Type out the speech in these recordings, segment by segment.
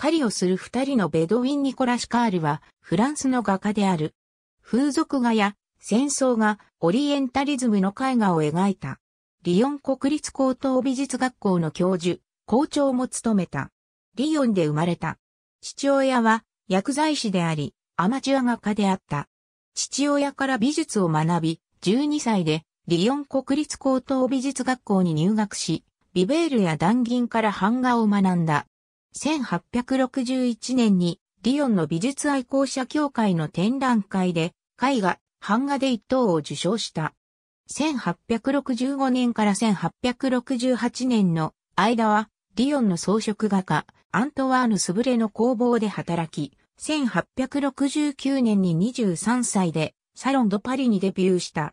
狩りをする二人のベドウィン・ニコラ・シカールは、フランスの画家である。風俗画や戦争画、オリエンタリズムの絵画を描いた。リヨン国立高等美術学校の教授、校長も務めた。リヨンで生まれた。父親は薬剤師であり、アマチュア画家であった。父親から美術を学び、12歳でリヨン国立高等美術学校に入学し、ビベールや断銀から版画を学んだ。1861年にリヨンの美術愛好者協会の展覧会で絵画、版画で一等を受賞した。1865年から1868年の間はリヨンの装飾画家アントワーヌ・スブレの工房で働き、1869年に23歳でサロン・ド・パリにデビューした。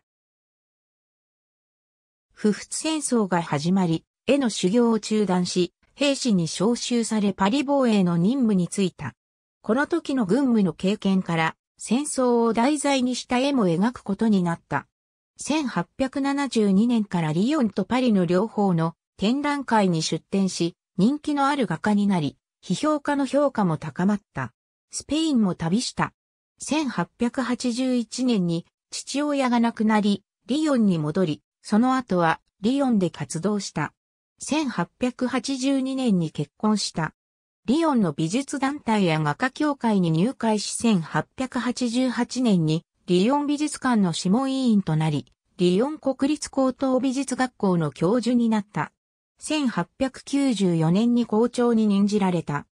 不仏戦争が始まり、絵の修行を中断し、兵士に召集されパリ防衛の任務に就いた。この時の軍務の経験から、戦争を題材にした絵も描くことになった。1872年からリヨンとパリの両方の展覧会に出展し、人気のある画家になり、批評家の評価も高まった。スペインも旅した。1881年に父親が亡くなり、リヨンに戻り、その後はリヨンで活動した。1882年に結婚した。リヨンの美術団体や画家協会に入会し1888年にリヨン美術館の諮問委員となり、リヨン国立高等美術学校の教授になった。1894年に校長に任じられた。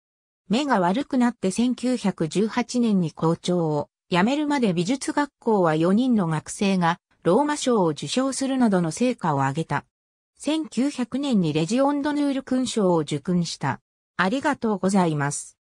目が悪くなって1918年に校長を辞めるまで美術学校は4人の学生がローマ賞を受賞するなどの成果を上げた。1900年にレジオンドヌール勲章を受勲した。ありがとうございます。